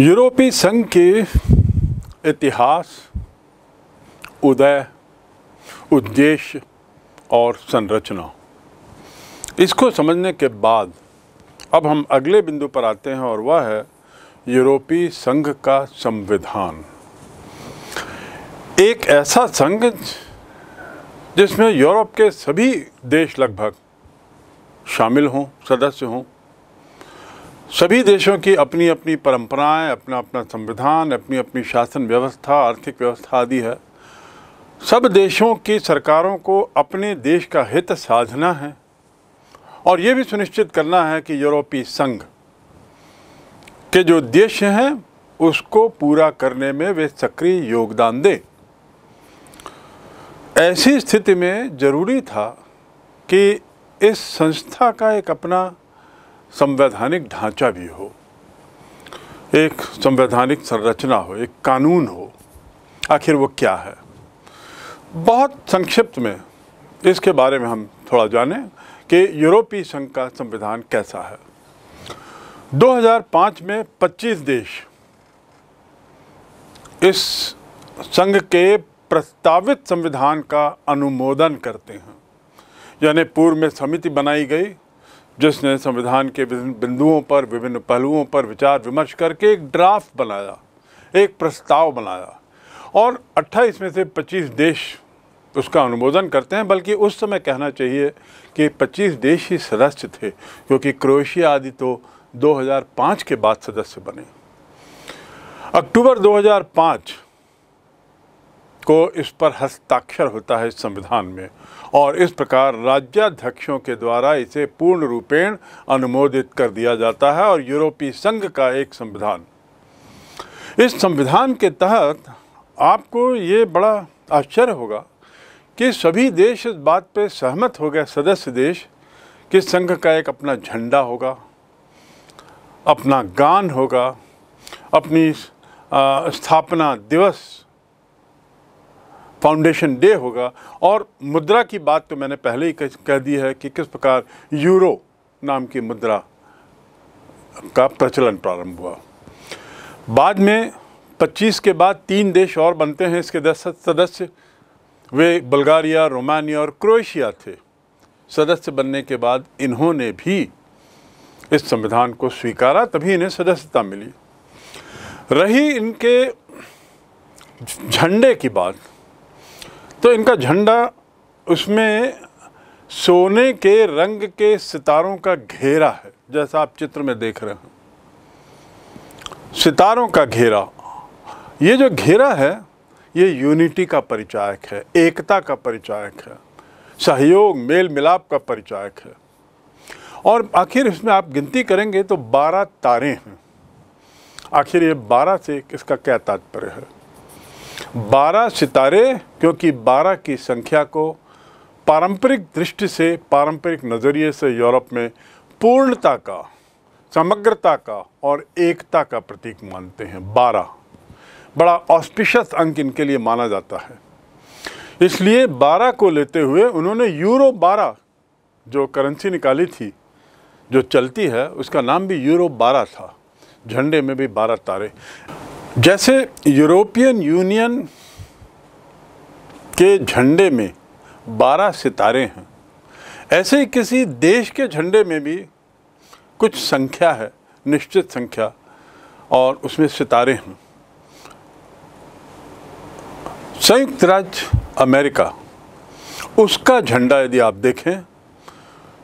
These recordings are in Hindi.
यूरोपीय संघ के इतिहास उदय उद्देश्य और संरचना इसको समझने के बाद अब हम अगले बिंदु पर आते हैं और वह है यूरोपीय संघ का संविधान एक ऐसा संघ जिसमें यूरोप के सभी देश लगभग शामिल हों सदस्य हों सभी देशों की अपनी अपनी परंपराएं, अपना अपना संविधान अपनी अपनी शासन व्यवस्था आर्थिक व्यवस्था आदि है सब देशों की सरकारों को अपने देश का हित साधना है और ये भी सुनिश्चित करना है कि यूरोपीय संघ के जो देश हैं उसको पूरा करने में वे सक्रिय योगदान दें ऐसी स्थिति में ज़रूरी था कि इस संस्था का एक अपना संवैधानिक ढांचा भी हो एक संवैधानिक संरचना हो एक कानून हो आखिर वो क्या है बहुत संक्षिप्त में इसके बारे में हम थोड़ा जानें कि यूरोपीय संघ का संविधान कैसा है 2005 में 25 देश इस संघ के प्रस्तावित संविधान का अनुमोदन करते हैं यानी पूर्व में समिति बनाई गई जिसने संविधान के विभिन्न बिंदुओं पर विभिन्न पहलुओं पर विचार विमर्श करके एक ड्राफ्ट बनाया एक प्रस्ताव बनाया और 28 में से 25 देश उसका अनुमोदन करते हैं बल्कि उस समय कहना चाहिए कि 25 देश ही सदस्य थे क्योंकि क्रोएशिया आदि तो 2005 के बाद सदस्य बने अक्टूबर 2005 को इस पर हस्ताक्षर होता है संविधान में और इस प्रकार राज्याध्यक्षों के द्वारा इसे पूर्ण रूपेण अनुमोदित कर दिया जाता है और यूरोपीय संघ का एक संविधान इस संविधान के तहत आपको ये बड़ा आश्चर्य होगा कि सभी देश इस बात पे सहमत हो गए सदस्य देश कि संघ का एक अपना झंडा होगा अपना गान होगा अपनी स्थापना दिवस फाउंडेशन डे होगा और मुद्रा की बात तो मैंने पहले ही कह दी है कि किस प्रकार यूरो नाम की मुद्रा का प्रचलन प्रारंभ हुआ बाद में 25 के बाद तीन देश और बनते हैं इसके दस सदस्य वे बल्गारिया रोमानिया और क्रोएशिया थे सदस्य बनने के बाद इन्होंने भी इस संविधान को स्वीकारा तभी इन्हें सदस्यता मिली रही इनके झंडे की बात तो इनका झंडा उसमें सोने के रंग के सितारों का घेरा है जैसा आप चित्र में देख रहे हैं सितारों का घेरा ये जो घेरा है ये यूनिटी का परिचायक है एकता का परिचायक है सहयोग मेल मिलाप का परिचायक है और आखिर इसमें आप गिनती करेंगे तो बारह तारे हैं आखिर ये बारह से इसका क्या तात्पर्य है बारह सितारे क्योंकि बारह की संख्या को पारंपरिक दृष्टि से पारंपरिक नज़रिए से यूरोप में पूर्णता का समग्रता का और एकता का प्रतीक मानते हैं बारह बड़ा ऑस्पिशस अंक इनके लिए माना जाता है इसलिए बारह को लेते हुए उन्होंने यूरो बारह जो करेंसी निकाली थी जो चलती है उसका नाम भी यूरो बारह था झंडे में भी बारह तारे जैसे यूरोपियन यूनियन के झंडे में 12 सितारे हैं ऐसे ही किसी देश के झंडे में भी कुछ संख्या है निश्चित संख्या और उसमें सितारे हैं संयुक्त राज्य अमेरिका उसका झंडा यदि आप देखें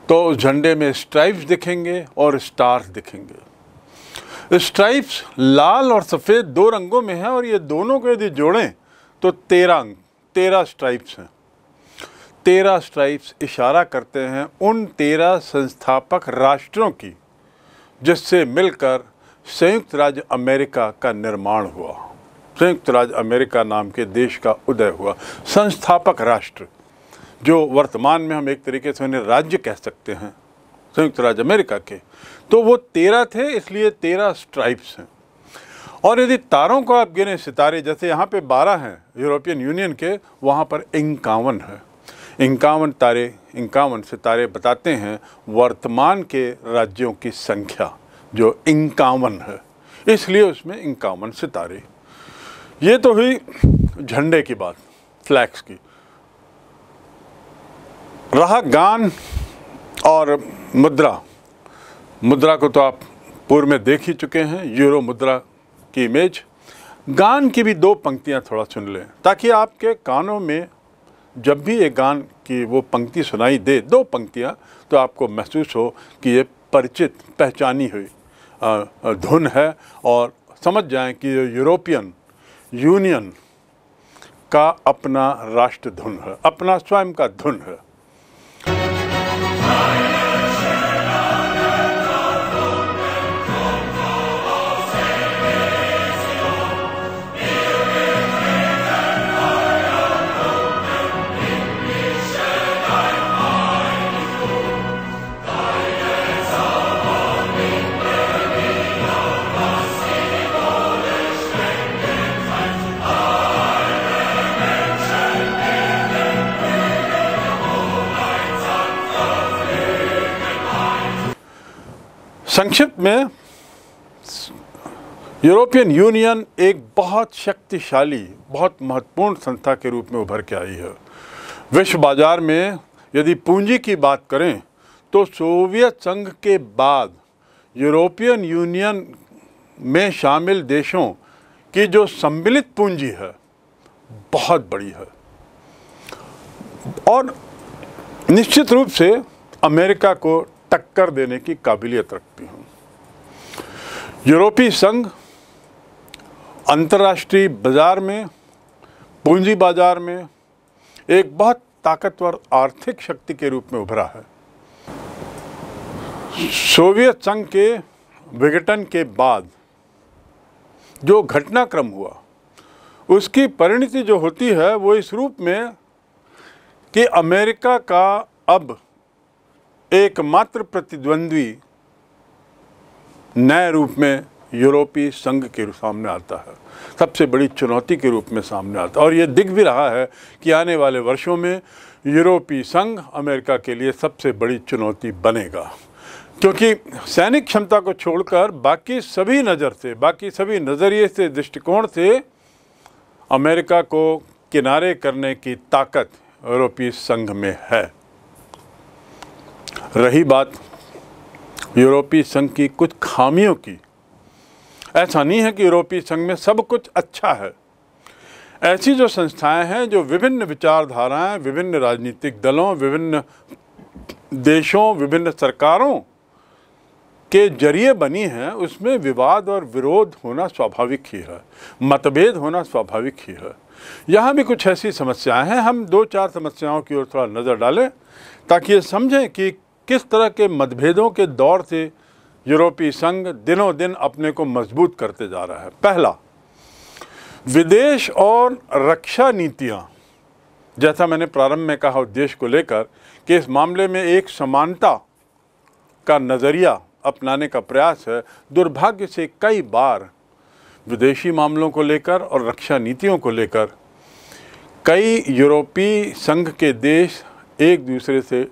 तो उस झंडे में स्ट्राइप्स दिखेंगे और स्टार्स दिखेंगे स्ट्राइप्स लाल और सफ़ेद दो रंगों में है और ये दोनों को यदि जोड़ें तो तेरह अंग तेरह स्ट्राइप्स हैं तेरह स्ट्राइप्स इशारा करते हैं उन तेरह संस्थापक राष्ट्रों की जिससे मिलकर संयुक्त राज्य अमेरिका का निर्माण हुआ संयुक्त राज्य अमेरिका नाम के देश का उदय हुआ संस्थापक राष्ट्र जो वर्तमान में हम एक तरीके से उन्हें राज्य कह सकते हैं संयुक्त राज्य अमेरिका के तो वो तेरह थे इसलिए तेरह स्ट्राइप्स हैं और यदि तारों को आप गिने सितारे जैसे यहाँ पे बारह हैं यूरोपियन यूनियन के वहाँ पर इक्यावन है इक्यावन तारे इक्यावन सितारे बताते हैं वर्तमान के राज्यों की संख्या जो इक्यावन है इसलिए उसमें इक्यावन सितारे ये तो हुई झंडे की बात फ्लैक्स की रहा गान और मुद्रा मुद्रा को तो आप पूर्व में देख ही चुके हैं यूरो मुद्रा की इमेज गान की भी दो पंक्तियां थोड़ा सुन लें ताकि आपके कानों में जब भी ये गान की वो पंक्ति सुनाई दे दो पंक्तियां तो आपको महसूस हो कि ये परिचित पहचानी हुई धुन है और समझ जाएं कि ये यूरोपियन यूनियन का अपना राष्ट्र धुन है अपना स्वयं का धुन है संक्षिप्त में यूरोपियन यूनियन एक बहुत शक्तिशाली बहुत महत्वपूर्ण संस्था के रूप में उभर के आई है विश्व बाजार में यदि पूंजी की बात करें तो सोवियत संघ के बाद यूरोपियन यूनियन में शामिल देशों की जो सम्मिलित पूंजी है बहुत बड़ी है और निश्चित रूप से अमेरिका को टक्कर देने की काबिलियत रखती हूँ यूरोपीय संघ अंतर्राष्ट्रीय बाज़ार में पूंजी बाज़ार में एक बहुत ताकतवर आर्थिक शक्ति के रूप में उभरा है सोवियत संघ के विघटन के बाद जो घटनाक्रम हुआ उसकी परिणति जो होती है वो इस रूप में कि अमेरिका का अब एकमात्र प्रतिद्वंद्वी नए रूप में यूरोपीय संघ के सामने आता है सबसे बड़ी चुनौती के रूप में सामने आता है और ये दिख भी रहा है कि आने वाले वर्षों में यूरोपीय संघ अमेरिका के लिए सबसे बड़ी चुनौती बनेगा क्योंकि सैनिक क्षमता को छोड़कर बाकी सभी नज़र से बाकी सभी नज़रिए से दृष्टिकोण से अमेरिका को किनारे करने की ताकत यूरोपीय संघ में है रही बात यूरोपीय संघ की कुछ खामियों की ऐसा नहीं है कि यूरोपीय संघ में सब कुछ अच्छा है ऐसी जो संस्थाएं हैं जो विभिन्न विचारधाराएं विभिन्न राजनीतिक दलों विभिन्न देशों विभिन्न सरकारों के जरिए बनी हैं उसमें विवाद और विरोध होना स्वाभाविक ही है मतभेद होना स्वाभाविक ही है यहाँ भी कुछ ऐसी समस्याएं हैं हम दो चार समस्याओं की ओर थोड़ा नज़र डालें ताकि ये समझें कि किस तरह के मतभेदों के दौर से यूरोपीय संघ दिनों दिन अपने को मजबूत करते जा रहा है पहला विदेश और रक्षा नीतियाँ जैसा मैंने प्रारंभ में कहा उद्देश्य को लेकर कि इस मामले में एक समानता का नज़रिया अपनाने का प्रयास है दुर्भाग्य से कई बार विदेशी मामलों को लेकर और रक्षा नीतियों को लेकर कई यूरोपीय संघ के देश एक दूसरे से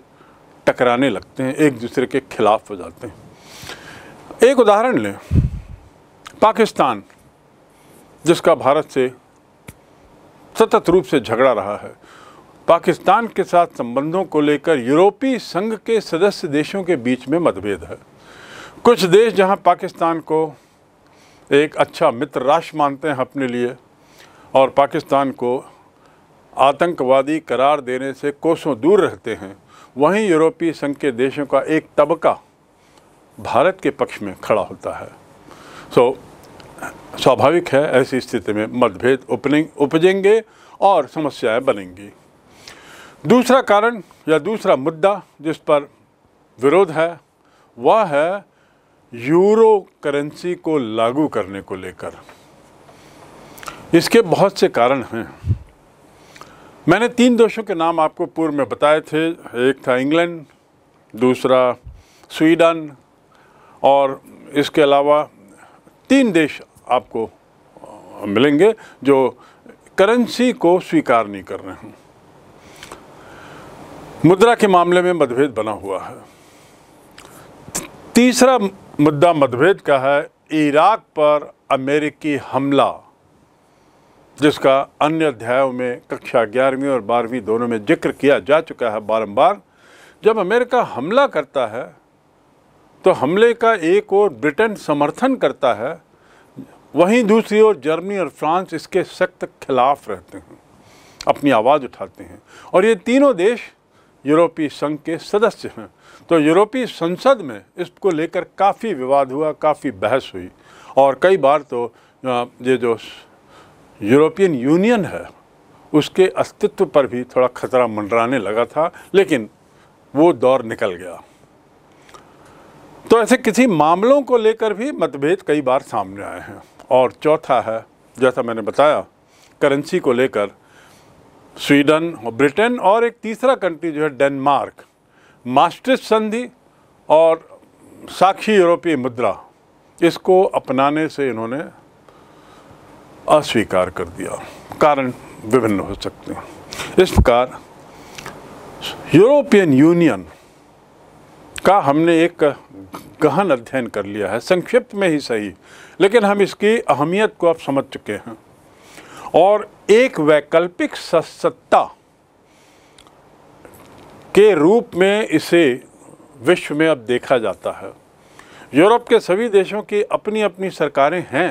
टकराने लगते हैं एक दूसरे के खिलाफ हो जाते हैं एक उदाहरण लें पाकिस्तान जिसका भारत से सतत रूप से झगड़ा रहा है पाकिस्तान के साथ संबंधों को लेकर यूरोपीय संघ के सदस्य देशों के बीच में मतभेद है कुछ देश जहां पाकिस्तान को एक अच्छा मित्र राष्ट्र मानते हैं अपने लिए और पाकिस्तान को आतंकवादी करार देने से कोसों दूर रहते हैं वहीं यूरोपीय संघ के देशों का एक तबका भारत के पक्ष में खड़ा होता है सो so, स्वाभाविक है ऐसी स्थिति में मतभेद उपजेंगे और समस्याएं बनेंगी दूसरा कारण या दूसरा मुद्दा जिस पर विरोध है वह है यूरो करेंसी को लागू करने को लेकर इसके बहुत से कारण हैं मैंने तीन देशों के नाम आपको पूर्व में बताए थे एक था इंग्लैंड दूसरा स्वीडन और इसके अलावा तीन देश आपको मिलेंगे जो करेंसी को स्वीकार नहीं कर रहे हैं मुद्रा के मामले में मतभेद बना हुआ है तीसरा मुद्दा मतभेद का है इराक पर अमेरिकी हमला जिसका अन्य अध्यायों में कक्षा ग्यारहवीं और बारहवीं दोनों में जिक्र किया जा चुका है बारंबार जब अमेरिका हमला करता है तो हमले का एक ओर ब्रिटेन समर्थन करता है वहीं दूसरी ओर जर्मनी और फ्रांस इसके सख्त खिलाफ रहते हैं अपनी आवाज़ उठाते हैं और ये तीनों देश यूरोपीय संघ के सदस्य हैं तो यूरोपीय संसद में इसको लेकर काफ़ी विवाद हुआ काफ़ी बहस हुई और कई बार तो ये जो यूरोपियन यूनियन है उसके अस्तित्व पर भी थोड़ा खतरा मंडराने लगा था लेकिन वो दौर निकल गया तो ऐसे किसी मामलों को लेकर भी मतभेद कई बार सामने आए हैं और चौथा है जैसा मैंने बताया करेंसी को लेकर स्वीडन और ब्रिटेन और एक तीसरा कंट्री जो है डेनमार्क मास्ट्रिस संधि और साक्षी यूरोपीय मुद्रा इसको अपनाने से इन्होंने अस्वीकार कर दिया कारण विभिन्न हो सकते हैं इस प्रकार यूरोपियन यूनियन का हमने एक गहन अध्ययन कर लिया है संक्षिप्त में ही सही लेकिन हम इसकी अहमियत को आप समझ चुके हैं और एक वैकल्पिक सत्ता के रूप में इसे विश्व में अब देखा जाता है यूरोप के सभी देशों की अपनी अपनी सरकारें हैं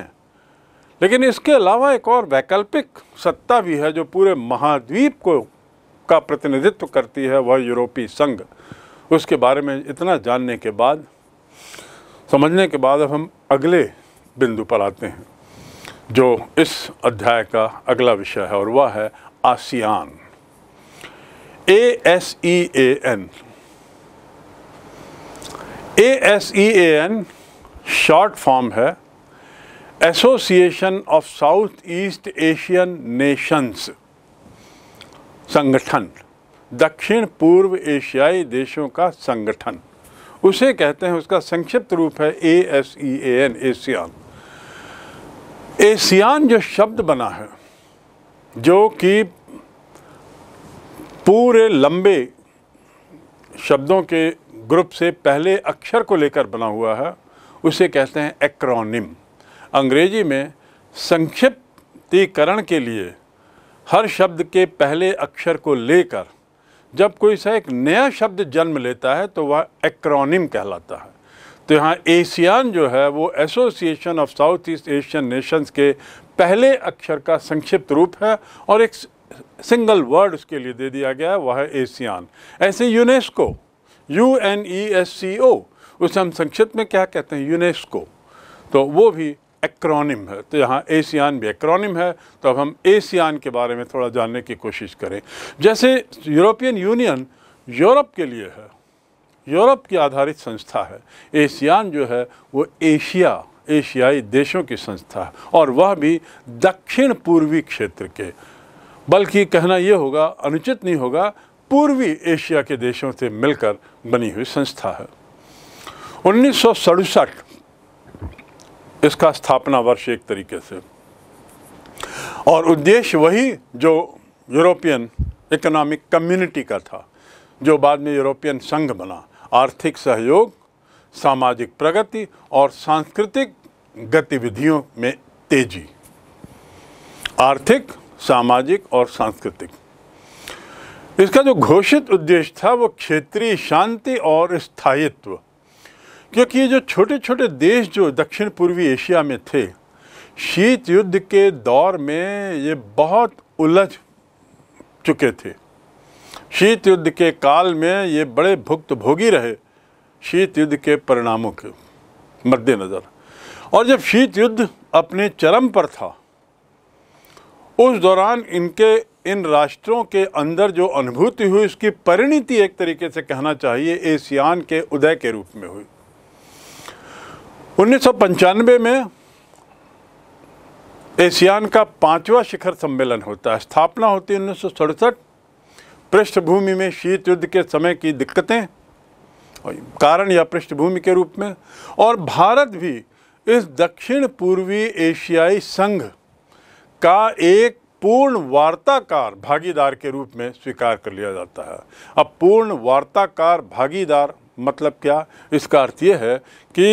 लेकिन इसके अलावा एक और वैकल्पिक सत्ता भी है जो पूरे महाद्वीप को का प्रतिनिधित्व करती है वह यूरोपीय संघ उसके बारे में इतना जानने के बाद समझने के बाद अब हम अगले बिंदु पर आते हैं जो इस अध्याय का अगला विषय है और वह है ASEAN A S E A N A S E A N short form है association of South East Asian nations संगठन दक्षिण पूर्व एशियाई देशों का संगठन उसे कहते हैं उसका संक्षिप्त रूप है A S E A N ASEAN ASEAN जो शब्द बना है जो कि पूरे लंबे शब्दों के ग्रुप से पहले अक्षर को लेकर बना हुआ है उसे कहते हैं एक्रोनिम अंग्रेजी में संक्षिप्तीकरण के लिए हर शब्द के पहले अक्षर को लेकर जब कोई सा एक नया शब्द जन्म लेता है तो वह एक्रोनिम कहलाता है तो यहाँ एशियान जो है वो association of South East Asian nations के पहले अक्षर का संक्षिप्त रूप है और एक सिंगल वर्ड उसके लिए दे दिया गया है वह है एशियान ऐसे UNESCO U N E S C O उसे हम संक्षिप्त में क्या कहते हैं यूनेस्को तो वो भी एक्रोनिम है तो यहाँ एशियान भी एक्रोनिम है तो अब हम एशियान के बारे में थोड़ा जानने की कोशिश करें जैसे यूरोपियन यूनियन यूरोप के लिए है यूरोप की आधारित संस्था है एशियान जो है वो एशिया एशियाई देशों की संस्था है और वह भी दक्षिण पूर्वी क्षेत्र के बल्कि कहना ये होगा अनुचित नहीं होगा पूर्वी एशिया के देशों से मिलकर बनी हुई संस्था है उन्नीस इसका स्थापना वर्ष एक तरीके से और उद्देश्य वही जो यूरोपियन इकोनॉमिक कम्युनिटी का था जो बाद में यूरोपियन संघ बना आर्थिक सहयोग सामाजिक प्रगति और सांस्कृतिक गतिविधियों में तेजी आर्थिक सामाजिक और सांस्कृतिक इसका जो घोषित उद्देश्य था वो क्षेत्रीय शांति और स्थायित्व क्योंकि ये जो छोटे छोटे देश जो दक्षिण पूर्वी एशिया में थे शीत युद्ध के दौर में ये बहुत उलझ चुके थे शीत युद्ध के काल में ये बड़े भुक्तभोगी रहे शीत युद्ध के परिणामों के मद्देनज़र और जब शीत युद्ध अपने चरम पर था उस दौरान इनके इन राष्ट्रों के अंदर जो अनुभूति हुई उसकी परिणति एक तरीके से कहना चाहिए एशियान के उदय के रूप में हुई उन्नीस में एशियान का पांचवा शिखर सम्मेलन होता है स्थापना होती है उन्नीस पृष्ठभूमि में शीत युद्ध के समय की दिक्कतें कारण या पृष्ठभूमि के रूप में और भारत भी इस दक्षिण पूर्वी एशियाई संघ का एक पूर्ण वार्ताकार भागीदार के रूप में स्वीकार कर लिया जाता है अब पूर्ण वार्ताकार भागीदार मतलब क्या इसका अर्थ ये है कि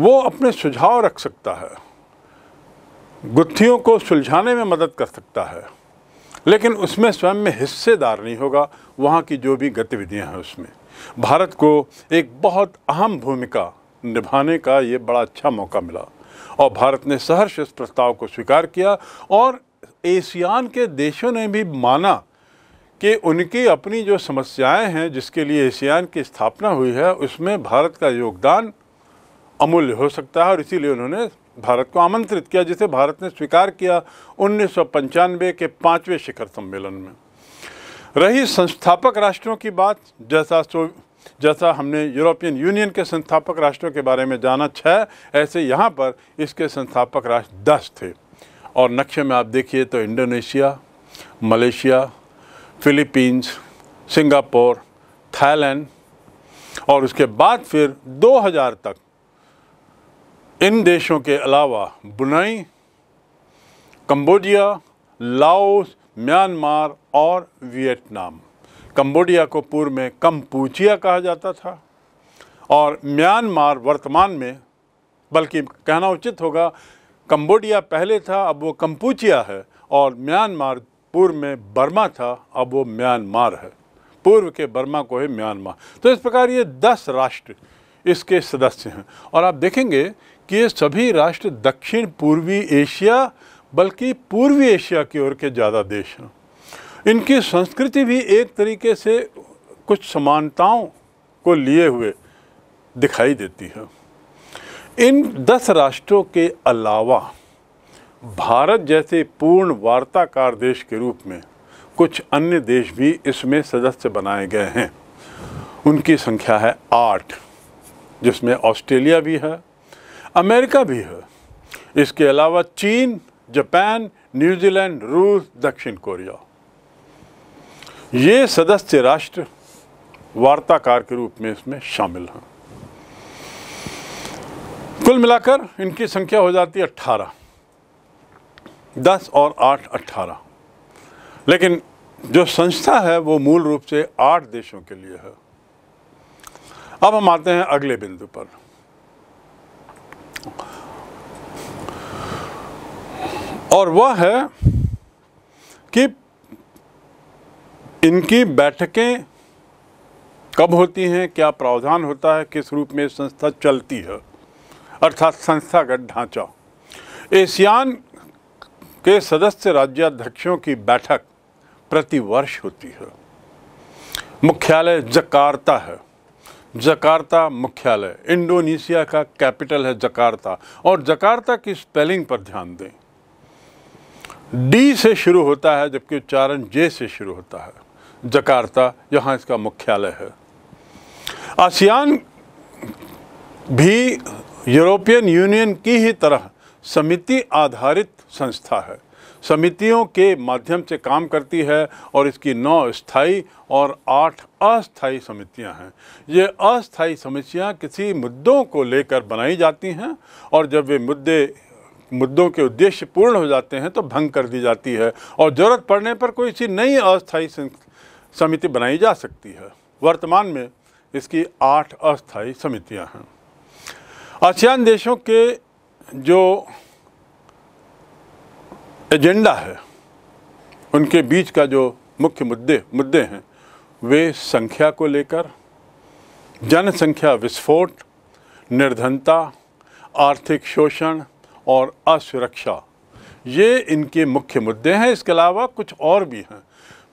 वो अपने सुझाव रख सकता है गुत्थियों को सुलझाने में मदद कर सकता है लेकिन उसमें स्वयं में हिस्सेदार नहीं होगा वहाँ की जो भी गतिविधियाँ हैं उसमें भारत को एक बहुत अहम भूमिका निभाने का ये बड़ा अच्छा मौका मिला और भारत ने सहर्ष इस प्रस्ताव को स्वीकार किया और एशियान के देशों ने भी माना कि उनकी अपनी जो समस्याएं हैं जिसके लिए एशियान की स्थापना हुई है उसमें भारत का योगदान अमूल्य हो सकता है और इसीलिए उन्होंने भारत को आमंत्रित किया जिसे भारत ने स्वीकार किया उन्नीस के पाँचवें शिखर सम्मेलन में रही संस्थापक राष्ट्रों की बात जैसा सो जैसा हमने यूरोपियन यूनियन के संस्थापक राष्ट्रों के बारे में जाना छः ऐसे यहाँ पर इसके संस्थापक राष्ट्र दस थे और नक्शे में आप देखिए तो Indonesia Malaysia Philippines Singapore Thailand और उसके बाद फिर 2000 तक इन देशों के अलावा बुनाई कंबोडिया लाओस म्यांमार और वियतनाम कंबोडिया को पूर्व में कम्पूचिया कहा जाता था और म्यांमार वर्तमान में बल्कि कहना उचित होगा कंबोडिया पहले था अब वो कम्पूचिया है और म्यांमार पूर्व में बर्मा था अब वो म्यांमार है पूर्व के बर्मा को है म्यांमार तो इस प्रकार ये दस राष्ट्र इसके सदस्य हैं और आप देखेंगे कि सभी राष्ट्र दक्षिण पूर्वी एशिया बल्कि पूर्वी एशिया की ओर के ज़्यादा देश हैं इनकी संस्कृति भी एक तरीके से कुछ समानताओं को लिए हुए दिखाई देती है इन दस राष्ट्रों के अलावा भारत जैसे पूर्ण वार्ताकार देश के रूप में कुछ अन्य देश भी इसमें सदस्य बनाए गए हैं उनकी संख्या है आठ जिसमें ऑस्ट्रेलिया भी है अमेरिका भी है इसके अलावा चीन जापान न्यूजीलैंड रूस दक्षिण कोरिया ये सदस्य राष्ट्र वार्ताकार के रूप में इसमें शामिल हैं कुल मिलाकर इनकी संख्या हो जाती है अट्ठारह दस और आठ अट्ठारह लेकिन जो संस्था है वो मूल रूप से आठ देशों के लिए है अब हम आते हैं अगले बिंदु पर और वह है कि इनकी बैठकें कब होती हैं क्या प्रावधान होता है किस रूप में संस्था चलती है अर्थात संस्थागत ढांचा एशियान के सदस्य राज्याध्यक्षों की बैठक प्रतिवर्ष होती है मुख्यालय जकार्ता है जकार्ता मुख्यालय इंडोनेशिया का कैपिटल है जकार्ता और जकार्ता की स्पेलिंग पर ध्यान दें डी से शुरू होता है जबकि उच्चारण जे से शुरू होता है जकार्ता यहाँ इसका मुख्यालय है आसियान भी यूरोपियन यूनियन की ही तरह समिति आधारित संस्था है समितियों के माध्यम से काम करती है और इसकी नौ स्थाई और आठ अस्थाई समितियां हैं ये अस्थायी समितियां किसी मुद्दों को लेकर बनाई जाती हैं और जब वे मुद्दे मुद्दों के उद्देश्य पूर्ण हो जाते हैं तो भंग कर दी जाती है और ज़रूरत पड़ने पर कोई सी नई अस्थाई समिति बनाई जा सकती है वर्तमान में इसकी आठ अस्थायी समितियाँ हैं आसियान देशों के जो एजेंडा है उनके बीच का जो मुख्य मुद्दे मुद्दे हैं वे संख्या को लेकर जनसंख्या विस्फोट निर्धनता आर्थिक शोषण और असुरक्षा ये इनके मुख्य मुद्दे हैं इसके अलावा कुछ और भी हैं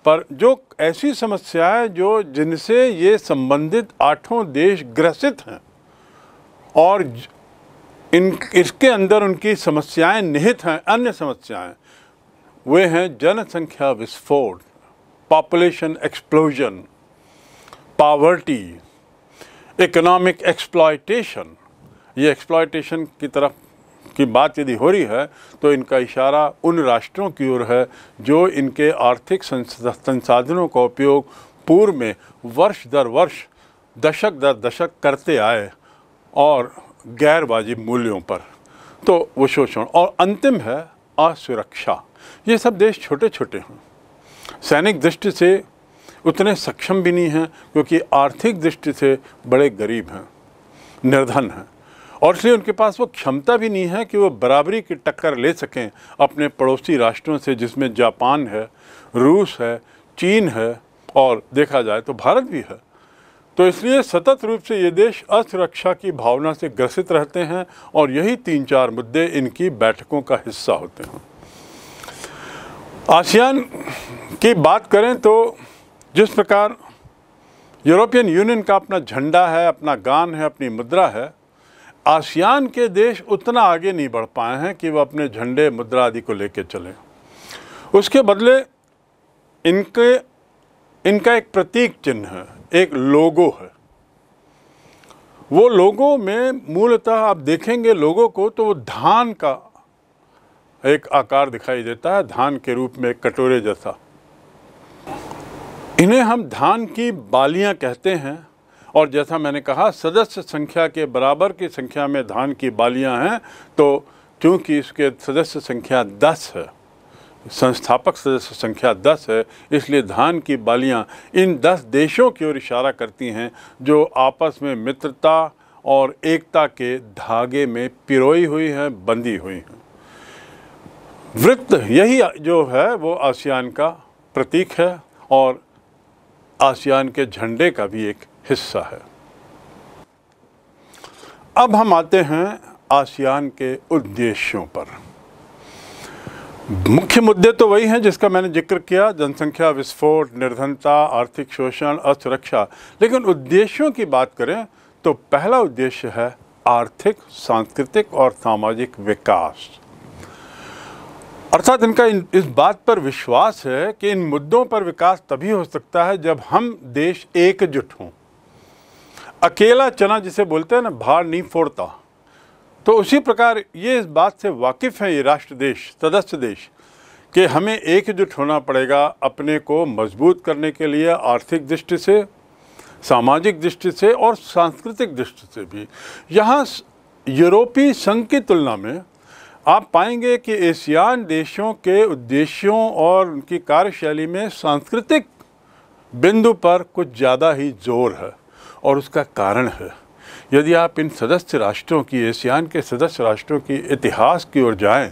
पर जो ऐसी समस्याएं जो जिनसे ये संबंधित आठों देश ग्रसित हैं और इन इसके अंदर उनकी समस्याएं निहित हैं अन्य समस्याएं वे हैं जनसंख्या विस्फोट population explosion poverty economic exploitation ये एक्सप्लाइटेशन की तरफ की बात यदि हो रही है तो इनका इशारा उन राष्ट्रों की ओर है जो इनके आर्थिक संसाधनों का उपयोग पूर्व में वर्ष दर वर्ष दशक दर दशक करते आए और गैर वाजिब मूल्यों पर तो वो शोषण और अंतिम है असुरक्षा ये सब देश छोटे छोटे हैं सैनिक दृष्टि से उतने सक्षम भी नहीं हैं क्योंकि आर्थिक दृष्टि से बड़े गरीब हैं निर्धन हैं और इसलिए उनके पास वो क्षमता भी नहीं है कि वो बराबरी की टक्कर ले सकें अपने पड़ोसी राष्ट्रों से जिसमें जापान है रूस है चीन है और देखा जाए तो भारत भी है तो इसलिए सतत रूप से ये देश असुरक्षा की भावना से ग्रसित रहते हैं और यही तीन चार मुद्दे इनकी बैठकों का हिस्सा होते हैं आसियान की बात करें तो जिस प्रकार यूरोपियन यूनियन का अपना झंडा है अपना गान है अपनी मुद्रा है आसियान के देश उतना आगे नहीं बढ़ पाए हैं कि वह अपने झंडे मुद्रा आदि को लेकर चलें उसके बदले इनके इनका एक प्रतीक चिन्ह है एक लोगो है वो लोगों में मूलतः आप देखेंगे लोगों को तो वो धान का एक आकार दिखाई देता है धान के रूप में कटोरे जैसा इन्हें हम धान की बालियां कहते हैं और जैसा मैंने कहा सदस्य संख्या के बराबर की संख्या में धान की बालियां हैं तो क्योंकि इसके सदस्य संख्या दस है संस्थापक सदस्य संख्या दस है इसलिए धान की बालियां इन दस देशों की ओर इशारा करती हैं जो आपस में मित्रता और एकता के धागे में पिरोई हुई हैं बंदी हुई हैं वृत्त यही जो है वो आसियान का प्रतीक है और आसियान के झंडे का भी एक हिस्सा है अब हम आते हैं आसियान के उद्देश्यों पर मुख्य मुद्दे तो वही हैं जिसका मैंने जिक्र किया जनसंख्या विस्फोट निर्धनता आर्थिक शोषण असुरक्षा लेकिन उद्देश्यों की बात करें तो पहला उद्देश्य है आर्थिक सांस्कृतिक और सामाजिक विकास अर्थात इनका इन, इस बात पर विश्वास है कि इन मुद्दों पर विकास तभी हो सकता है जब हम देश एकजुट हों अकेला चना जिसे बोलते हैं ना भार नहीं फोड़ता तो उसी प्रकार ये इस बात से वाकिफ़ है ये राष्ट्र देश सदस्य देश कि हमें एकजुट होना पड़ेगा अपने को मजबूत करने के लिए आर्थिक दृष्टि से सामाजिक दृष्टि से और सांस्कृतिक दृष्टि से भी यहाँ यूरोपीय संघ की तुलना में आप पाएंगे कि एशियान देशों के उद्देश्यों और उनकी कार्यशैली में सांस्कृतिक बिंदु पर कुछ ज़्यादा ही जोर है और उसका कारण है यदि आप इन सदस्य राष्ट्रों की एशियान के सदस्य राष्ट्रों की इतिहास की ओर जाएं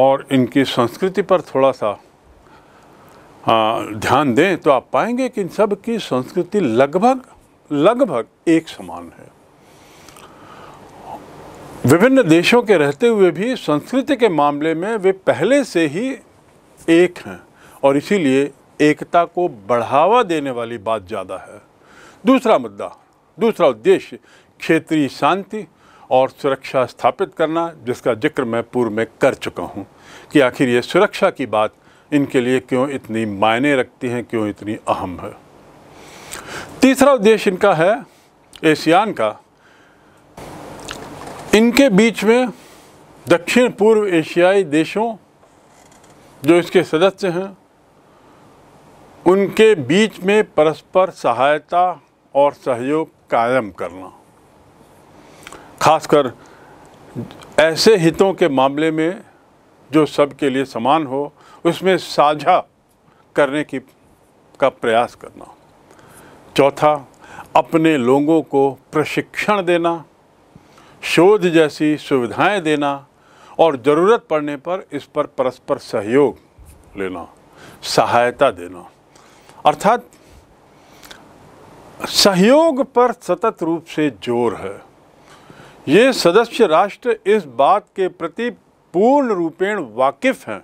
और इनकी संस्कृति पर थोड़ा सा आ, ध्यान दें तो आप पाएंगे कि इन सब की संस्कृति लगभग लगभग एक समान है विभिन्न देशों के रहते हुए भी संस्कृति के मामले में वे पहले से ही एक हैं और इसीलिए एकता को बढ़ावा देने वाली बात ज़्यादा है दूसरा मुद्दा दूसरा उद्देश्य क्षेत्रीय शांति और सुरक्षा स्थापित करना जिसका जिक्र मैं पूर्व में कर चुका हूँ कि आखिर ये सुरक्षा की बात इनके लिए क्यों इतनी मायने रखती हैं क्यों इतनी अहम है तीसरा उद्देश्य इनका है एशियान का इनके बीच में दक्षिण पूर्व एशियाई देशों जो इसके सदस्य हैं उनके बीच में परस्पर सहायता और सहयोग कायम करना खासकर ऐसे हितों के मामले में जो सबके लिए समान हो उसमें साझा करने की का प्रयास करना चौथा अपने लोगों को प्रशिक्षण देना शोध जैसी सुविधाएं देना और ज़रूरत पड़ने पर इस पर परस्पर सहयोग लेना सहायता देना अर्थात सहयोग पर सतत रूप से जोर है ये सदस्य राष्ट्र इस बात के प्रति पूर्ण रूपेण वाकिफ हैं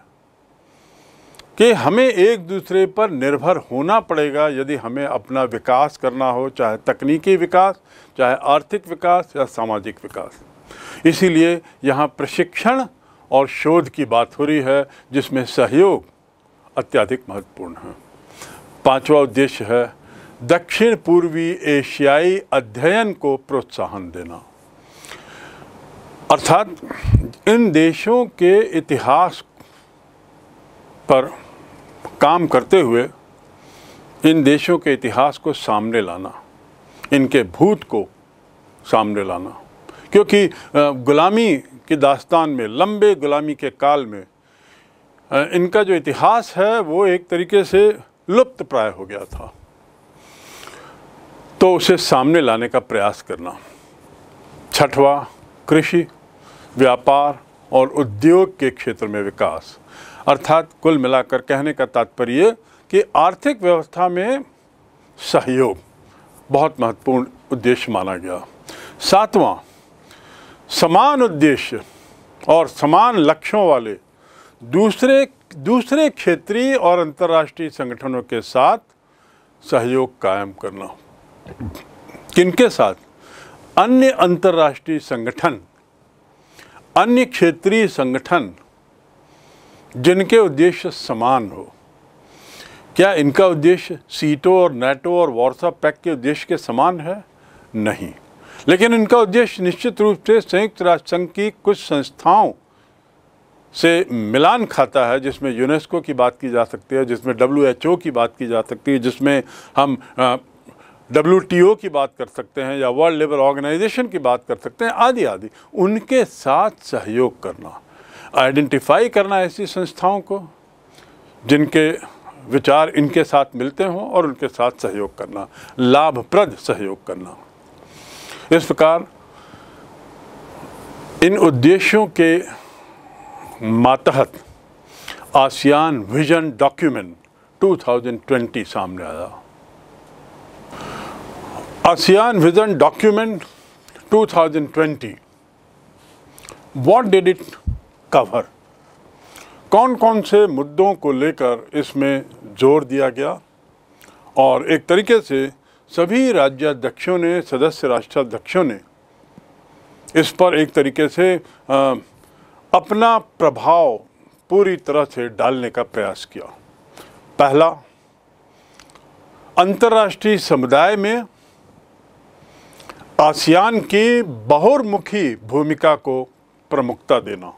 कि हमें एक दूसरे पर निर्भर होना पड़ेगा यदि हमें अपना विकास करना हो चाहे तकनीकी विकास चाहे आर्थिक विकास या सामाजिक विकास इसीलिए यहाँ प्रशिक्षण और शोध की बात हो रही है जिसमें सहयोग अत्यधिक महत्वपूर्ण है पांचवा उद्देश्य है दक्षिण पूर्वी एशियाई अध्ययन को प्रोत्साहन देना अर्थात इन देशों के इतिहास पर काम करते हुए इन देशों के इतिहास को सामने लाना इनके भूत को सामने लाना क्योंकि ग़ुलामी की दास्तान में लंबे ग़ुलामी के काल में इनका जो इतिहास है वो एक तरीके से लुप्त प्राय हो गया था तो उसे सामने लाने का प्रयास करना छठवा कृषि व्यापार और उद्योग के क्षेत्र में विकास अर्थात कुल मिलाकर कहने का तात्पर्य कि आर्थिक व्यवस्था में सहयोग बहुत महत्वपूर्ण उद्देश्य माना गया सातवां समान उद्देश्य और समान लक्ष्यों वाले दूसरे दूसरे क्षेत्रीय और अंतर्राष्ट्रीय संगठनों के साथ सहयोग कायम करना किनके साथ अन्य अंतर्राष्ट्रीय संगठन अन्य क्षेत्रीय संगठन जिनके उद्देश्य समान हो क्या इनका उद्देश्य सीटो और नेटो और वार्सा पैक के उद्देश्य के समान है नहीं लेकिन इनका उद्देश्य निश्चित रूप से संयुक्त राष्ट्र संघ की कुछ संस्थाओं से मिलान खाता है जिसमें यूनेस्को की बात की जा सकती है जिसमें डब्ल्यू की बात की जा सकती है जिसमें हम डब्ल्यू की बात कर सकते हैं या वर्ल्ड लेबर ऑर्गेनाइजेशन की बात कर सकते हैं आदि आदि उनके साथ सहयोग करना आइडेंटिफाई करना ऐसी संस्थाओं को जिनके विचार इनके साथ मिलते हों और उनके साथ सहयोग करना लाभप्रद सहयोग करना इस प्रकार इन उद्देश्यों के मातहत आसियान विजन डॉक्यूमेंट 2020 सामने आया ASEAN vision document 2020 what did it cover कौन कौन से मुद्दों को लेकर इसमें जोर दिया गया और एक तरीके से सभी राज्याध्यक्षों ने सदस्य राष्ट्राध्यक्षों ने इस पर एक तरीके से आ, अपना प्रभाव पूरी तरह से डालने का प्रयास किया पहला अंतर्राष्ट्रीय समुदाय में आसियान की बहुमुखी भूमिका को प्रमुखता देना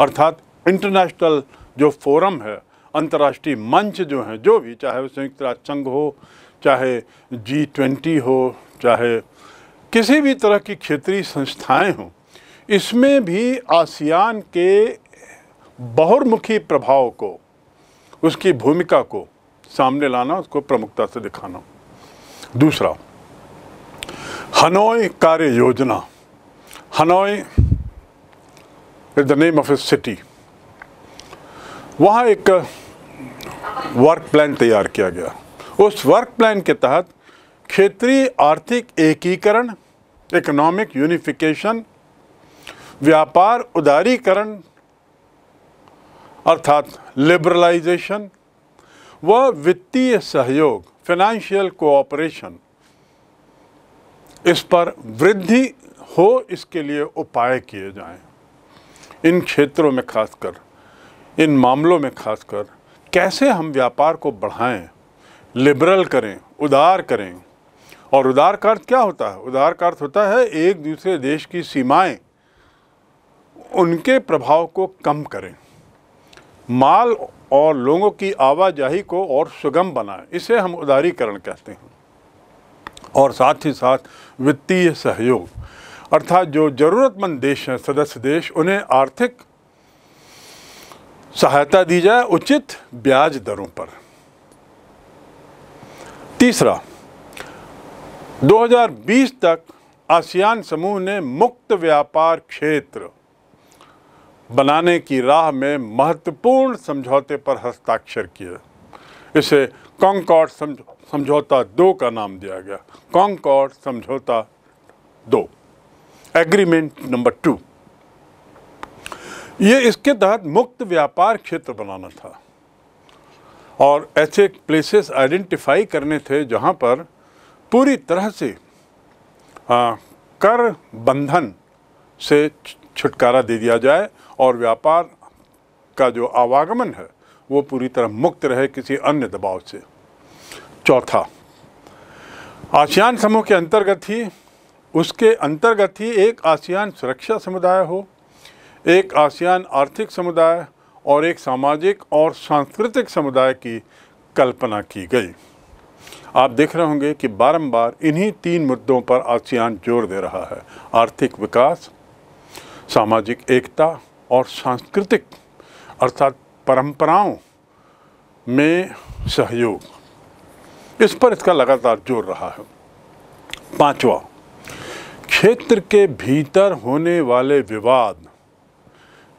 अर्थात इंटरनेशनल जो फोरम है अंतर्राष्ट्रीय मंच जो हैं जो भी चाहे वो संयुक्त राष्ट्र संघ हो चाहे जी ट्वेंटी हो चाहे किसी भी तरह की क्षेत्रीय संस्थाएं हों इसमें भी आसियान के बहुमुखी प्रभाव को उसकी भूमिका को सामने लाना उसको प्रमुखता से दिखाना दूसरा हनोई कार्य योजना Hanoi is the name of a city वहाँ एक वर्क uh, प्लान तैयार किया गया उस वर्क प्लान के तहत क्षेत्रीय आर्थिक एकीकरण इकोनॉमिक यूनिफिकेशन व्यापार उदारीकरण अर्थात लिबरलाइजेशन व वित्तीय सहयोग फाइनेंशियल कोऑपरेशन इस पर वृद्धि हो इसके लिए उपाय किए जाएं इन क्षेत्रों में खासकर इन मामलों में खासकर कैसे हम व्यापार को बढ़ाएं लिबरल करें उदार करें और उदार का अर्थ क्या होता है उदार का अर्थ होता है एक दूसरे देश की सीमाएं उनके प्रभाव को कम करें माल और लोगों की आवाजाही को और सुगम बनाएं इसे हम उदारीकरण कहते हैं और साथ ही साथ वित्तीय सहयोग अर्थात जो ज़रूरतमंद देश हैं सदस्य देश उन्हें आर्थिक सहायता दी जाए उचित ब्याज दरों पर तीसरा 2020 तक आसियान समूह ने मुक्त व्यापार क्षेत्र बनाने की राह में महत्वपूर्ण समझौते पर हस्ताक्षर किए इसे कॉन्कॉर्ड समझौता दो का नाम दिया गया कॉन्कॉर्ड समझौता दो एग्रीमेंट नंबर टू ये इसके तहत मुक्त व्यापार क्षेत्र बनाना था और ऐसे प्लेसेस आइडेंटिफाई करने थे जहाँ पर पूरी तरह से आ, कर बंधन से छुटकारा दे दिया जाए और व्यापार का जो आवागमन है वो पूरी तरह मुक्त रहे किसी अन्य दबाव से चौथा आसियान समूह के अंतर्गत ही उसके अंतर्गत ही एक आसियान सुरक्षा समुदाय हो एक आसियान आर्थिक समुदाय और एक सामाजिक और सांस्कृतिक समुदाय की कल्पना की गई आप देख रहे होंगे कि बारंबार इन्हीं तीन मुद्दों पर आसियान जोर दे रहा है आर्थिक विकास सामाजिक एकता और सांस्कृतिक अर्थात परंपराओं में सहयोग इस पर इसका लगातार जोर रहा है पांचवा क्षेत्र के भीतर होने वाले विवाद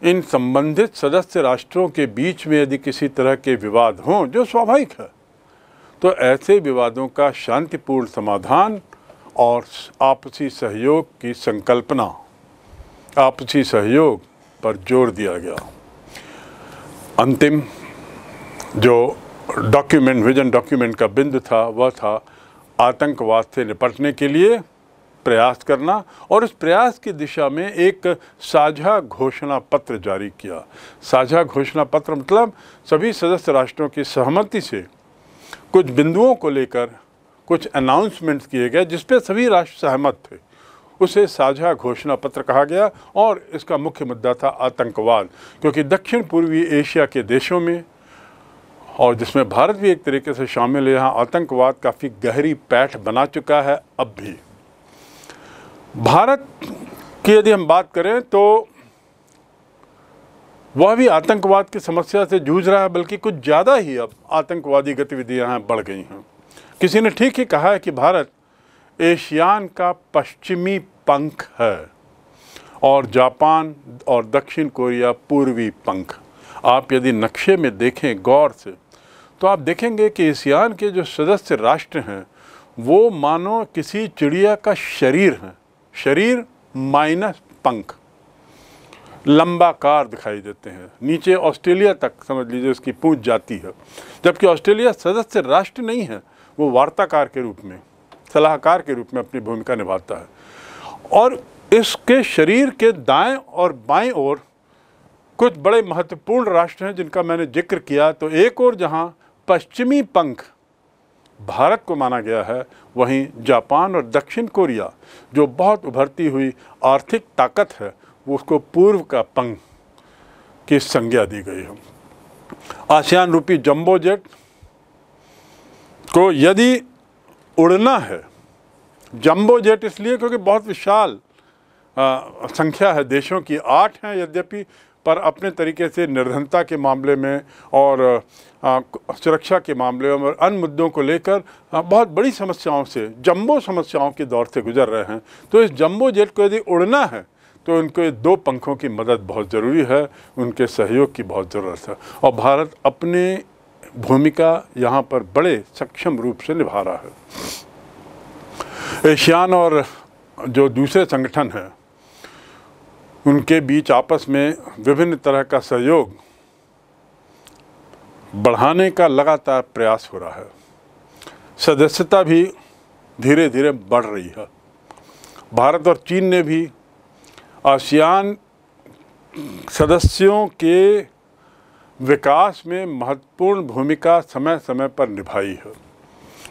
इन संबंधित सदस्य राष्ट्रों के बीच में यदि किसी तरह के विवाद हों जो स्वाभाविक है तो ऐसे विवादों का शांतिपूर्ण समाधान और आपसी सहयोग की संकल्पना आपसी सहयोग पर जोर दिया गया अंतिम जो डॉक्यूमेंट विजन डॉक्यूमेंट का बिंदु था वह था आतंकवाद से निपटने के लिए प्रयास करना और इस प्रयास की दिशा में एक साझा घोषणा पत्र जारी किया साझा घोषणा पत्र मतलब सभी सदस्य राष्ट्रों की सहमति से कुछ बिंदुओं को लेकर कुछ अनाउंसमेंट्स किए गए जिस पर सभी राष्ट्र सहमत थे उसे साझा घोषणा पत्र कहा गया और इसका मुख्य मुद्दा था आतंकवाद क्योंकि दक्षिण पूर्वी एशिया के देशों में और जिसमें भारत भी एक तरीके से शामिल है यहाँ आतंकवाद काफ़ी गहरी पैठ बना चुका है अब भी भारत की यदि हम बात करें तो वह भी आतंकवाद की समस्या से जूझ रहा है बल्कि कुछ ज़्यादा ही अब आतंकवादी गतिविधियां बढ़ गई हैं किसी ने ठीक ही कहा है कि भारत एशियान का पश्चिमी पंख है और जापान और दक्षिण कोरिया पूर्वी पंख आप यदि नक्शे में देखें गौर से तो आप देखेंगे कि एशियान के जो सदस्य राष्ट्र हैं वो मानो किसी चिड़िया का शरीर हैं शरीर माइनस पंख लंबा कार दिखाई देते हैं नीचे ऑस्ट्रेलिया तक समझ लीजिए उसकी पूंछ जाती है जबकि ऑस्ट्रेलिया सदस्य राष्ट्र नहीं है वो वार्ताकार के रूप में सलाहकार के रूप में अपनी भूमिका निभाता है और इसके शरीर के दाएं और बाएं ओर कुछ बड़े महत्वपूर्ण राष्ट्र हैं जिनका मैंने जिक्र किया तो एक और जहां पश्चिमी पंख भारत को माना गया है वहीं जापान और दक्षिण कोरिया जो बहुत उभरती हुई आर्थिक ताकत है वो उसको पूर्व का पंग की संज्ञा दी गई है आसियान रूपी जम्बो जेट को यदि उड़ना है जम्बो जेट इसलिए क्योंकि बहुत विशाल आ, संख्या है देशों की आठ हैं यद्यपि पर अपने तरीके से निर्धनता के मामले में और सुरक्षा के मामले में और अन्य मुद्दों को लेकर बहुत बड़ी समस्याओं से जम्बो समस्याओं के दौर से गुजर रहे हैं तो इस जम्बो जेट को यदि उड़ना है तो उनको दो पंखों की मदद बहुत ज़रूरी है उनके सहयोग की बहुत ज़रूरत है और भारत अपने भूमिका यहाँ पर बड़े सक्षम रूप से निभा रहा है एशियान और जो दूसरे संगठन हैं उनके बीच आपस में विभिन्न तरह का सहयोग बढ़ाने का लगातार प्रयास हो रहा है सदस्यता भी धीरे धीरे बढ़ रही है भारत और चीन ने भी आसियान सदस्यों के विकास में महत्वपूर्ण भूमिका समय समय पर निभाई है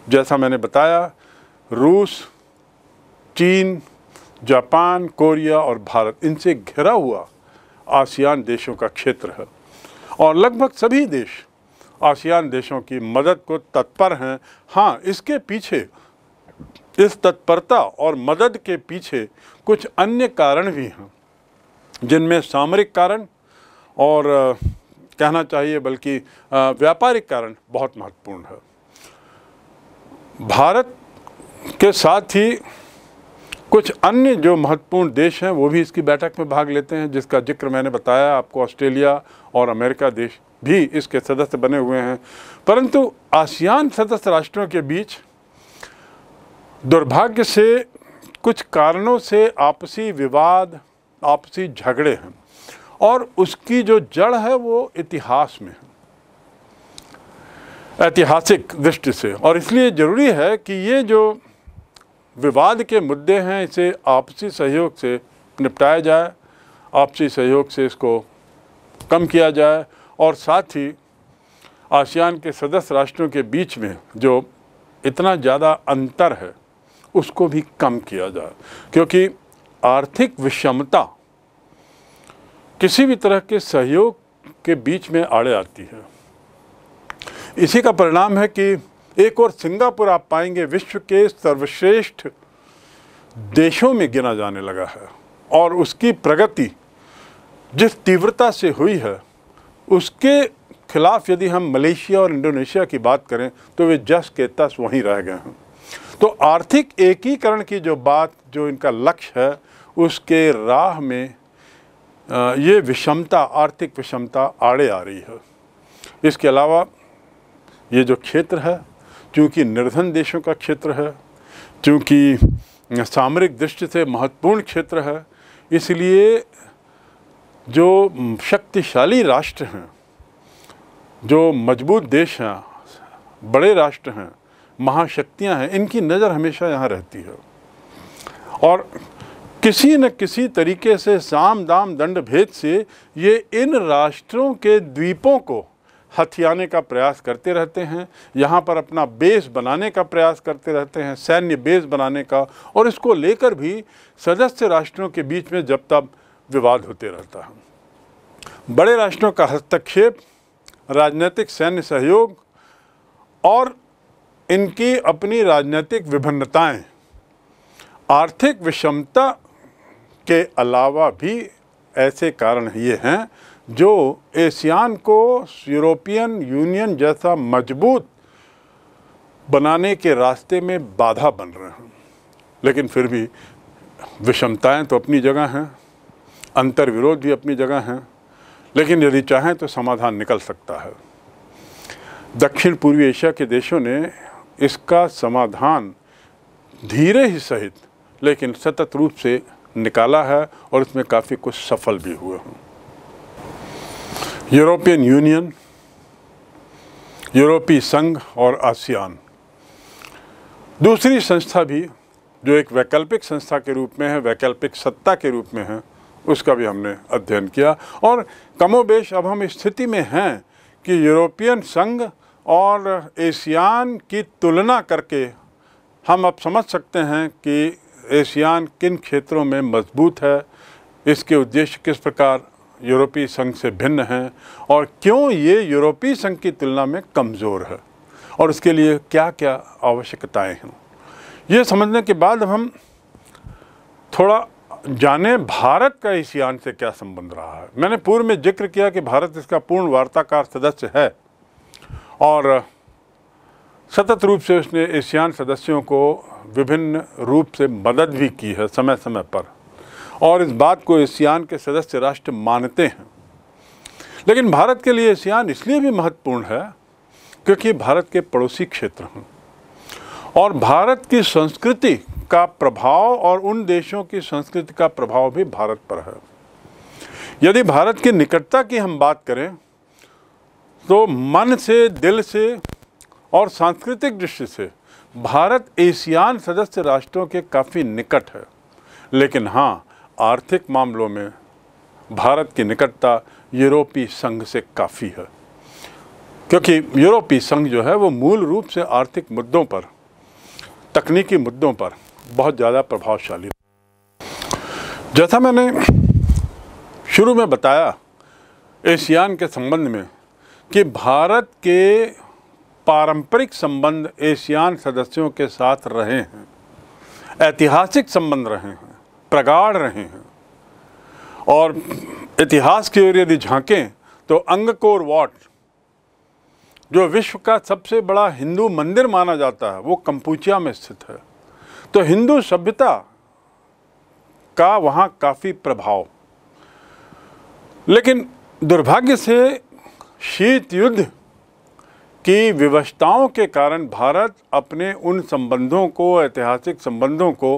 जैसा मैंने बताया रूस चीन जापान कोरिया और भारत इनसे घिरा हुआ आसियान देशों का क्षेत्र है और लगभग सभी देश आसियान देशों की मदद को तत्पर हैं हाँ इसके पीछे इस तत्परता और मदद के पीछे कुछ अन्य कारण भी हैं जिनमें सामरिक कारण और कहना चाहिए बल्कि व्यापारिक कारण बहुत महत्वपूर्ण है भारत के साथ ही कुछ अन्य जो महत्वपूर्ण देश हैं वो भी इसकी बैठक में भाग लेते हैं जिसका जिक्र मैंने बताया आपको ऑस्ट्रेलिया और अमेरिका देश भी इसके सदस्य बने हुए हैं परंतु आसियान सदस्य राष्ट्रों के बीच दुर्भाग्य से कुछ कारणों से आपसी विवाद आपसी झगड़े हैं और उसकी जो जड़ है वो इतिहास में है ऐतिहासिक दृष्टि से और इसलिए ज़रूरी है कि ये जो विवाद के मुद्दे हैं इसे आपसी सहयोग से निपटाया जाए आपसी सहयोग से इसको कम किया जाए और साथ ही आसियान के सदस्य राष्ट्रों के बीच में जो इतना ज़्यादा अंतर है उसको भी कम किया जाए क्योंकि आर्थिक विषमता किसी भी तरह के सहयोग के बीच में आड़े आती है इसी का परिणाम है कि एक और सिंगापुर आप पाएंगे विश्व के सर्वश्रेष्ठ देशों में गिना जाने लगा है और उसकी प्रगति जिस तीव्रता से हुई है उसके खिलाफ यदि हम मलेशिया और इंडोनेशिया की बात करें तो वे जस के तस वहीं रह गए हैं तो आर्थिक एकीकरण की जो बात जो इनका लक्ष्य है उसके राह में ये विषमता आर्थिक विषमता आड़े आ रही है इसके अलावा ये जो क्षेत्र है क्योंकि निर्धन देशों का क्षेत्र है क्योंकि सामरिक दृष्टि से महत्वपूर्ण क्षेत्र है इसलिए जो शक्तिशाली राष्ट्र हैं जो मजबूत देश हैं बड़े राष्ट्र हैं महाशक्तियां हैं इनकी नज़र हमेशा यहाँ रहती है और किसी न किसी तरीके से साम दाम दंड भेद से ये इन राष्ट्रों के द्वीपों को हथियाने का प्रयास करते रहते हैं यहाँ पर अपना बेस बनाने का प्रयास करते रहते हैं सैन्य बेस बनाने का और इसको लेकर भी सदस्य राष्ट्रों के बीच में जब तब विवाद होते रहता है बड़े राष्ट्रों का हस्तक्षेप राजनीतिक सैन्य सहयोग और इनकी अपनी राजनीतिक विभिन्नताएं आर्थिक विषमता के अलावा भी ऐसे कारण ये हैं जो एशियान को यूरोपियन यूनियन जैसा मजबूत बनाने के रास्ते में बाधा बन रहे हैं लेकिन फिर भी विषमताएं तो अपनी जगह हैं अंतर विरोध भी अपनी जगह हैं लेकिन यदि चाहें तो समाधान निकल सकता है दक्षिण पूर्वी एशिया के देशों ने इसका समाधान धीरे ही सहित लेकिन सतत रूप से निकाला है और इसमें काफ़ी कुछ सफल भी हुए हैं यूरोपियन यूनियन यूरोपीय संघ और आसियान दूसरी संस्था भी जो एक वैकल्पिक संस्था के रूप में है वैकल्पिक सत्ता के रूप में है उसका भी हमने अध्ययन किया और कमोबेश अब हम स्थिति में हैं कि यूरोपियन संघ और एशियान की तुलना करके हम अब समझ सकते हैं कि एशियान किन क्षेत्रों में मजबूत है इसके उद्देश्य किस प्रकार यूरोपीय संघ से भिन्न हैं और क्यों ये यूरोपीय संघ की तुलना में कमज़ोर है और उसके लिए क्या क्या आवश्यकताएं हैं ये समझने के बाद हम थोड़ा जाने भारत का एशियान से क्या संबंध रहा है मैंने पूर्व में जिक्र किया कि भारत इसका पूर्ण वार्ताकार सदस्य है और सतत रूप से उसने एशियान सदस्यों को विभिन्न रूप से मदद भी की है समय समय पर और इस बात को एशियान के सदस्य राष्ट्र मानते हैं लेकिन भारत के लिए एशियान इसलिए भी महत्वपूर्ण है क्योंकि भारत के पड़ोसी क्षेत्र हैं और भारत की संस्कृति का प्रभाव और उन देशों की संस्कृति का प्रभाव भी भारत पर है यदि भारत की निकटता की हम बात करें तो मन से दिल से और सांस्कृतिक दृष्टि से भारत एशियान सदस्य राष्ट्रों के काफ़ी निकट है लेकिन हाँ आर्थिक मामलों में भारत की निकटता यूरोपीय संघ से काफ़ी है क्योंकि यूरोपीय संघ जो है वो मूल रूप से आर्थिक मुद्दों पर तकनीकी मुद्दों पर बहुत ज़्यादा प्रभावशाली जैसा मैंने शुरू में बताया एशियान के संबंध में कि भारत के पारंपरिक संबंध एशियान सदस्यों के साथ रहे हैं ऐतिहासिक संबंध रहे हैं प्रगाढ़ रहे हैं और इतिहास की ओर यदि झांकें तो अंगकोर वॉट जो विश्व का सबसे बड़ा हिंदू मंदिर माना जाता है वो कंपूचिया में स्थित है तो हिंदू सभ्यता का वहाँ काफ़ी प्रभाव लेकिन दुर्भाग्य से शीत युद्ध की विवशताओं के कारण भारत अपने उन संबंधों को ऐतिहासिक संबंधों को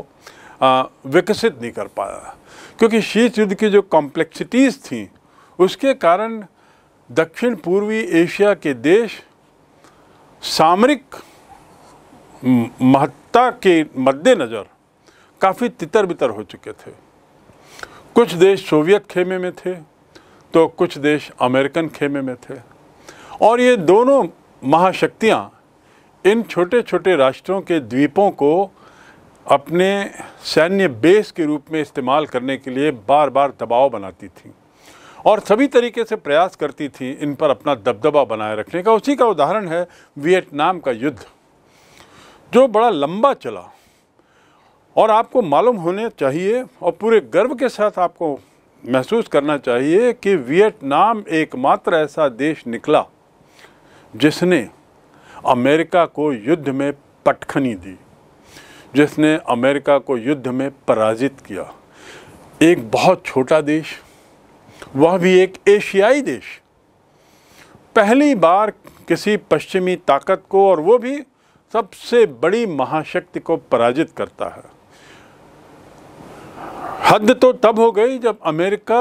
विकसित नहीं कर पाया क्योंकि शीत युद्ध की जो कॉम्प्लेक्सिटीज़ थी उसके कारण दक्षिण पूर्वी एशिया के देश सामरिक महत्ता के मद्देनज़र काफ़ी तितर बितर हो चुके थे कुछ देश सोवियत खेमे में थे तो कुछ देश अमेरिकन खेमे में थे और ये दोनों महाशक्तियाँ इन छोटे छोटे राष्ट्रों के द्वीपों को अपने सैन्य बेस के रूप में इस्तेमाल करने के लिए बार बार दबाव बनाती थी और सभी तरीके से प्रयास करती थी इन पर अपना दबदबा बनाए रखने का उसी का उदाहरण है वियतनाम का युद्ध जो बड़ा लंबा चला और आपको मालूम होने चाहिए और पूरे गर्व के साथ आपको महसूस करना चाहिए कि वियतनाम एकमात्र ऐसा देश निकला जिसने अमेरिका को युद्ध में पटखनी दी जिसने अमेरिका को युद्ध में पराजित किया एक बहुत छोटा देश वह भी एक एशियाई देश पहली बार किसी पश्चिमी ताकत को और वो भी सबसे बड़ी महाशक्ति को पराजित करता है हद तो तब हो गई जब अमेरिका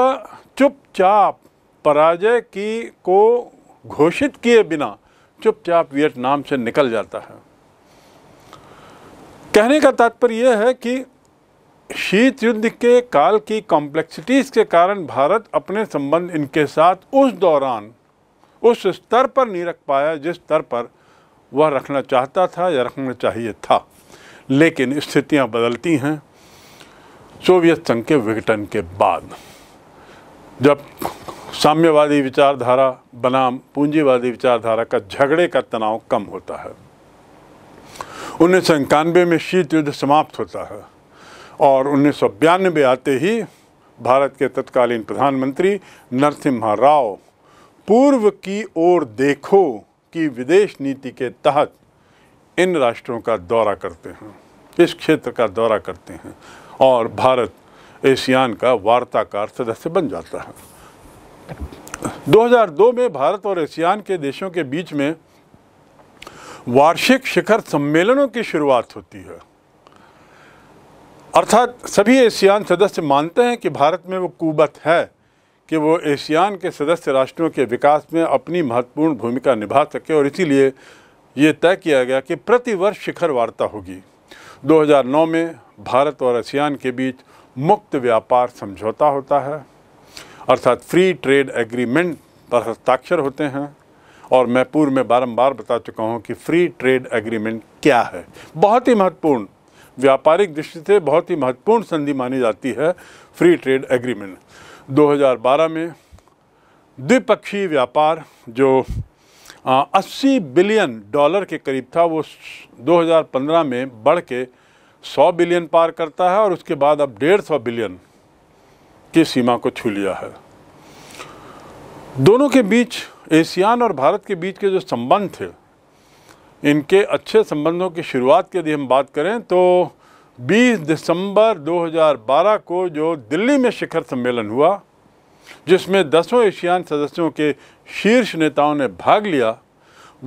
चुपचाप पराजय की को घोषित किए बिना चुपचाप वियतनाम से निकल जाता है कहने का तात्पर्य यह है कि शीत युद्ध के काल की कॉम्प्लेक्सिटीज़ के कारण भारत अपने संबंध इनके साथ उस दौरान उस स्तर पर नहीं रख पाया जिस स्तर पर वह रखना चाहता था या रखना चाहिए था लेकिन स्थितियां बदलती हैं सोवियत संघ के विघटन के बाद जब साम्यवादी विचारधारा बनाम पूंजीवादी विचारधारा का झगड़े का तनाव कम होता है उन्नीस सौ इक्यानवे में शीत युद्ध समाप्त होता है और उन्नीस सौ बयानबे आते ही भारत के तत्कालीन प्रधानमंत्री नरसिम्हा राव पूर्व की ओर देखो की विदेश नीति के तहत इन राष्ट्रों का दौरा करते हैं इस क्षेत्र का दौरा करते हैं और भारत एशियान का वार्ताकार सदस्य बन जाता है 2002 में भारत और एशियान के देशों के बीच में वार्षिक शिखर सम्मेलनों की शुरुआत होती है अर्थात सभी एशियान सदस्य मानते हैं कि भारत में वो कुबत है कि वो एशियान के सदस्य राष्ट्रों के विकास में अपनी महत्वपूर्ण भूमिका निभा सके और इसीलिए ये तय किया गया कि प्रतिवर्ष शिखर वार्ता होगी 2009 में भारत और एशियान के बीच मुक्त व्यापार समझौता होता है अर्थात फ्री ट्रेड एग्रीमेंट पर हस्ताक्षर होते हैं और मैं पूर्व में बारंबार बता चुका हूँ कि फ्री ट्रेड एग्रीमेंट क्या है बहुत ही महत्वपूर्ण व्यापारिक दृष्टि से बहुत ही महत्वपूर्ण संधि मानी जाती है फ्री ट्रेड एग्रीमेंट 2012 में द्विपक्षीय व्यापार जो 80 बिलियन डॉलर के करीब था वो 2015 में बढ़ के 100 बिलियन पार करता है और उसके बाद अब डेढ़ सौ बिलियन की सीमा को छू लिया है दोनों के बीच एशियान और भारत के बीच के जो संबंध थे इनके अच्छे संबंधों की शुरुआत की यदि हम बात करें तो 20 दिसंबर 2012 को जो दिल्ली में शिखर सम्मेलन हुआ जिसमें दसों एशियान सदस्यों के शीर्ष नेताओं ने भाग लिया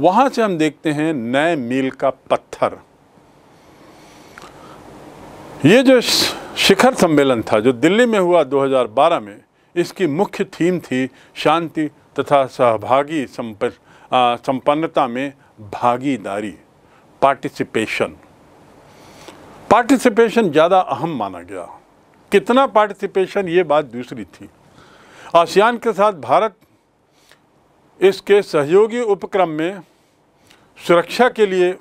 वहाँ से हम देखते हैं नए मील का पत्थर ये जो शिखर सम्मेलन था जो दिल्ली में हुआ 2012 में इसकी मुख्य थीम थी शांति तथा सहभागी संपन्नता में भागीदारी पार्टिसिपेशन पार्टिसिपेशन ज़्यादा अहम माना गया कितना पार्टिसिपेशन ये बात दूसरी थी आसियान के साथ भारत इसके सहयोगी उपक्रम में सुरक्षा के लिए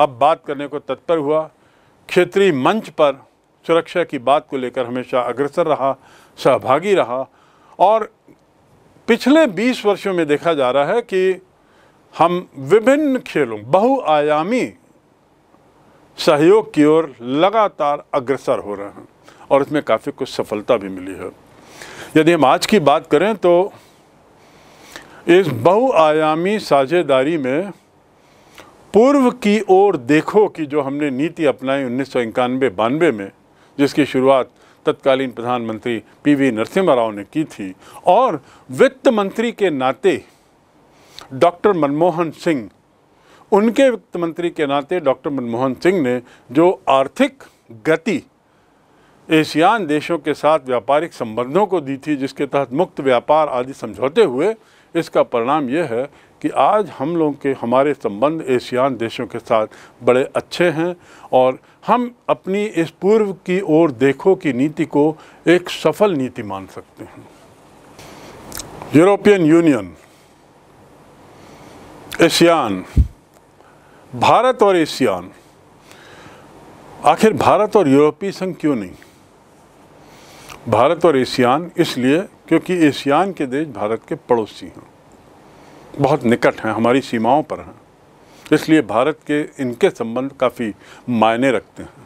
अब बात करने को तत्पर हुआ क्षेत्रीय मंच पर सुरक्षा की बात को लेकर हमेशा अग्रसर रहा सहभागी रहा और पिछले 20 वर्षों में देखा जा रहा है कि हम विभिन्न खेलों बहुआयामी सहयोग की ओर लगातार अग्रसर हो रहे हैं और इसमें काफ़ी कुछ सफलता भी मिली है यदि हम आज की बात करें तो इस बहुआयामी साझेदारी में पूर्व की ओर देखो कि जो हमने नीति अपनाई उन्नीस सौ इक्यानवे बानवे में जिसकी शुरुआत तत्कालीन प्रधानमंत्री पीवी नरसिम्हा राव ने की थी और वित्त मंत्री के नाते डॉक्टर मनमोहन सिंह उनके वित्त मंत्री के नाते डॉक्टर मनमोहन सिंह ने जो आर्थिक गति एशियान देशों के साथ व्यापारिक संबंधों को दी थी जिसके तहत मुक्त व्यापार आदि समझौते हुए इसका परिणाम यह है कि आज हम लोग के हमारे संबंध एशियान देशों के साथ बड़े अच्छे हैं और हम अपनी इस पूर्व की ओर देखो की नीति को एक सफल नीति मान सकते हैं यूरोपियन यूनियन एशियान भारत और एशियान आखिर भारत और यूरोपीय संघ क्यों नहीं भारत और एशियान इसलिए क्योंकि एशियान के देश भारत के पड़ोसी हैं बहुत निकट हैं हमारी सीमाओं पर हैं इसलिए भारत के इनके संबंध काफ़ी मायने रखते हैं